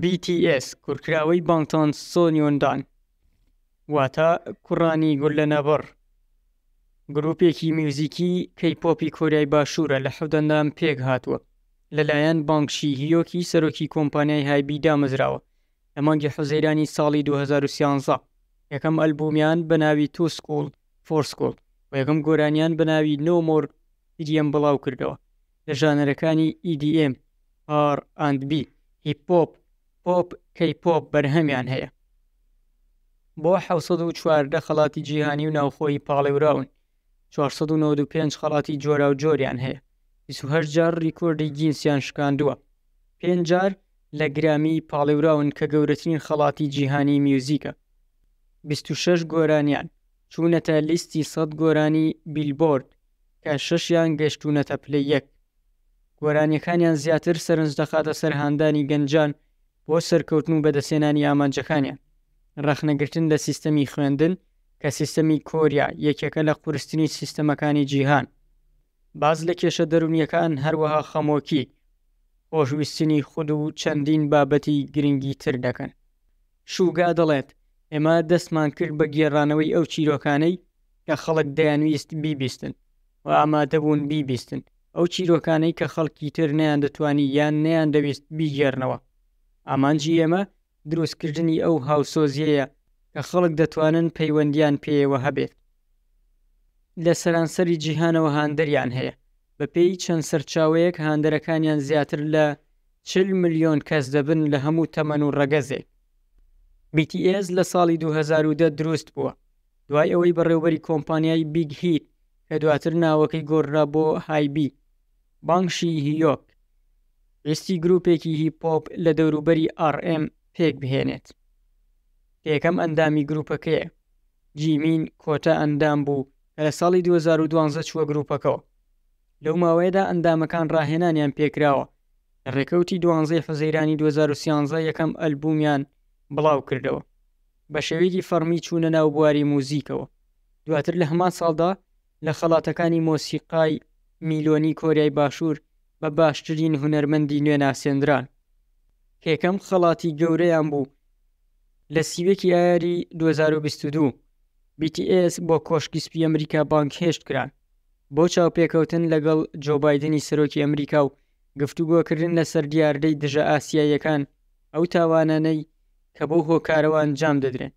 BTS کورتراوەی بانتان سۆنیۆندان واتە کوڕانی گول لە نەبڕ گرروپێکی میوزیکی کەیپۆپی کۆریای باشوورە لە حەودەندام پێک هاتووە لەلایەن بانکشی هیۆکی سەرۆکی کۆمپانیای هایبی دامەزراوە ئەمانگی حوزەیرانی ساڵی 2013 یەکەم ئەلبومیان بە ناوی تو سکۆڵ فۆرسکۆڵ و یەکەم گۆرانیان بە ناوی نۆمۆر ئیدیم بڵاو کردەوە لە ژانەرەکانی EDM R&B هیپۆپ پۆپ کەی پۆپ بەرهەمیان هەیە بۆ 1940 خەڵاتی جیهانی و ناوخۆی پاڵێوراون 495 خەڵاتی جۆرا و جۆریان هەیە 28 جار ریکۆردی گینسیان شکاندووە پێجار لە گرامی پاڵێوراون کە گەورەترین خەڵاتی جیهانی میوزیکە 26 گۆرانیان چوونەتە لیستی سەد گۆرانی بیلبۆرد کە ششیان گەشتونەتە پلەی یەک گۆرانیەکانیان زیاتر سەرنج دەخاتە سەرهاندانی گەنجان بۆ سەرکەوتن و بەدەسێنانی ئامانجەکانیان ڕەخنەگرتن لە سیستەمی خوێندن کە سیستەمی کۆریا یەکێکە لە قورستنی سیستەمەکانی جیهان باز لە کێشە دەرونیەکان هەروەها خەمۆکی خۆشویستنی خود و چەندین بابەتی گرنگی تر دەکەن شوگا دەڵێت ئێمە دەستمان کرد بە گێڕانەوەی ئەو چیرۆکانەی کە خەڵک دەیانویست بیبیستن و ئامادەبوون بیبیستن ئەو چیرۆکانەی کە خەڵکی تر نیان دەتوانی یان نیان دەویست بیگێرنەوە ئامانجی ئێمە دروستکردنی ئەو هاوسۆزیەیە کە خەڵک دەتوانن پەیوەندیان پێیەوە هەبێت لە سەرانسەری جیهانەوە هاندەریان هەیە بە پێی چەند سەرچاوەیەک هاندەرەکانیان زیاتر لە چل میلیۆن کەس دەبن لە هەموو تەمەەن و ڕەگەزێک BTS لە ساڵی 2010 دروست بووە دوای ئەوەی بەڕێوبەری کۆمپانیای بیگ هیت کە دواتر ناوەکەی گۆڕرا بۆ هایبی بانگشی هیۆک ویستی گرروپێکی هیپۆپ لە دەوروبەری RM پێک بهێنێت پێکەم ئەندامی گرروپەکەیە جیمین کۆتە ئەندام بوو لە ساڵی 2012 چوە گرروپەکەەوە لەو ماوەیەدا ئەندامەکان ڕاهێنانیان پێکراوە ڕێکەوتی 12 فەزەیرانی 2013 یەکەم ئەلبومیان بڵاو کردەوە بە شێوەیەکی فەرمی چوونە ناو بواری موزیکەوە دواتر لە هەمان ساڵدا لە خەڵاتەکانی مۆسیقای میلیۆنی کۆریای باشوور بە باشترین هوەرمەندی نوێناسێنران یەکەم خەڵاتی گەورەیان بوو لە سیوێکی ئایاری 2022 BTS بۆ کۆشکیسپی ئەمریکا بانک هێشت کران بۆ چاوپێکەوتن لەگەڵ جۆبایدنی سەرۆکی ئەمریکا و گفتوگۆکردن لەسەر دیاردەی دژە ئاسیایەکان ئەو تاوانانەی کە بۆ هۆکارەوان جام دەدرێن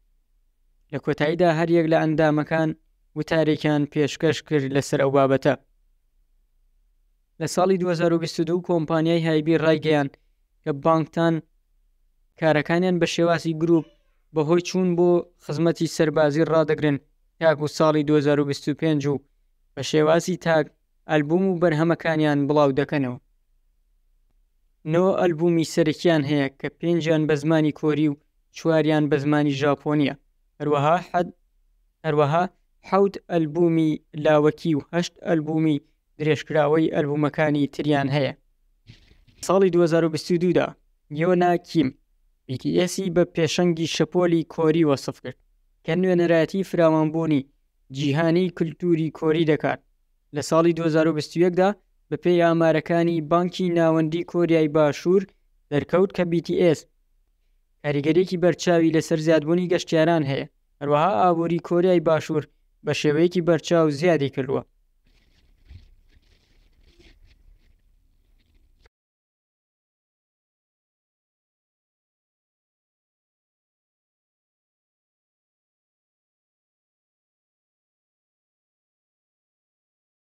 لە کۆتاییدا هەریەک لە ئەندامەکان وتارێکیان پێشکەش کرد لەسەر ئەو بابەتە لە ساڵی 2022 کۆمپانیای هایبی ڕایگەیان کە بانکتان کارەکانیان بە شێواسی گروپ بەهۆی چوون بۆ خزمەتی سەربازی ڕدەگرن یاک و ساڵی 2025 و بە شێوازی تاک ئەلبوم و بەرهەمەکانیان بڵاو دەکەنەوە نەوە ئەلبومی سەرکیان هەیە کە پێنجیان بە زمانی کۆری و چواریان بە زمانی ژاپۆنیە هەروەها حد هەروەها حوت ئەلبومی لاوەکی و هەشت ئەلبومی درێژکراوەی ئەلبومەکانی تریان هەیە ساڵی 2022دا یۆنا کیم BTSی بە پێشەنگی شەپۆلی کۆری وەسف کرد کە نوێنەرەتی فراوانبوونی جیهانی کللتوری کۆری دەکات لە ساڵی 2021دا بە پێی ئامارەکانی بانکی ناوەندی کۆریای باشوور دەرکەوت کە BTS کاریگەرێکی بەرچاوی لەسەر زیادبوونی گەشتیاران هەیە هەروەها ئابووری کۆریای باشوور بە شێوەیەکی بەرچاو زیادی کردووە